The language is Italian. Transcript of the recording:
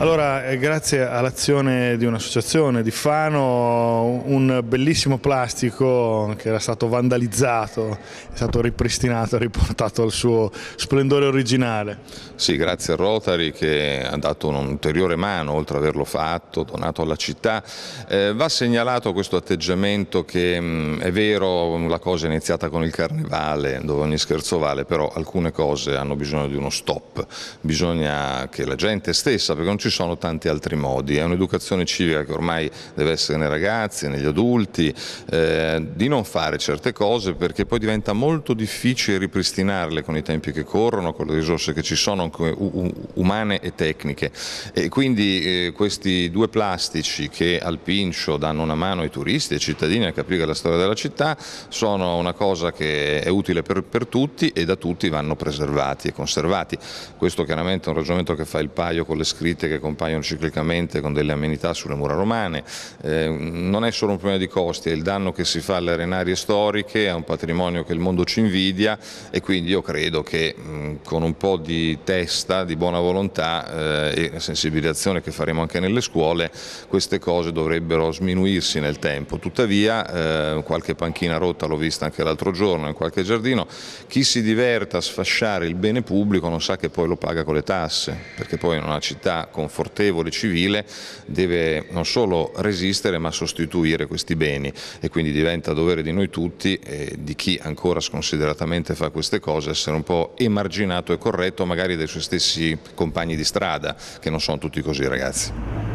Allora, eh, grazie all'azione di un'associazione di Fano, un bellissimo plastico che era stato vandalizzato, è stato ripristinato riportato al suo splendore originale. Sì, grazie a Rotary che ha dato un'ulteriore mano, oltre ad averlo fatto, donato alla città. Eh, va segnalato questo atteggiamento che mh, mm, è vero, la cosa è iniziata con il carnevale, dove ogni scherzo vale, però alcune cose hanno bisogno di uno stop, bisogna che la gente stessa, perché non ci sono tanti altri modi, è un'educazione civica che ormai deve essere nei ragazzi, negli adulti, eh, di non fare certe cose perché poi diventa molto difficile ripristinarle con i tempi che corrono, con le risorse che ci sono, umane e tecniche. E quindi eh, questi due plastici che al Pincio danno una mano ai turisti e ai cittadini a capire la storia della città sono una cosa che è utile per, per tutti e da tutti vanno preservati e conservati. Questo chiaramente è un ragionamento che fa il paio con le scritte che che compaiono ciclicamente con delle amenità sulle mura romane. Eh, non è solo un problema di costi, è il danno che si fa alle arenarie storiche, è un patrimonio che il mondo ci invidia e quindi io credo che mh, con un po' di testa, di buona volontà eh, e sensibilizzazione che faremo anche nelle scuole, queste cose dovrebbero sminuirsi nel tempo. Tuttavia eh, qualche panchina rotta l'ho vista anche l'altro giorno in qualche giardino, chi si diverte a sfasciare il bene pubblico non sa che poi lo paga con le tasse, perché poi in una città come confortevole, civile, deve non solo resistere ma sostituire questi beni e quindi diventa dovere di noi tutti, e di chi ancora sconsideratamente fa queste cose, essere un po' emarginato e corretto magari dai suoi stessi compagni di strada, che non sono tutti così ragazzi.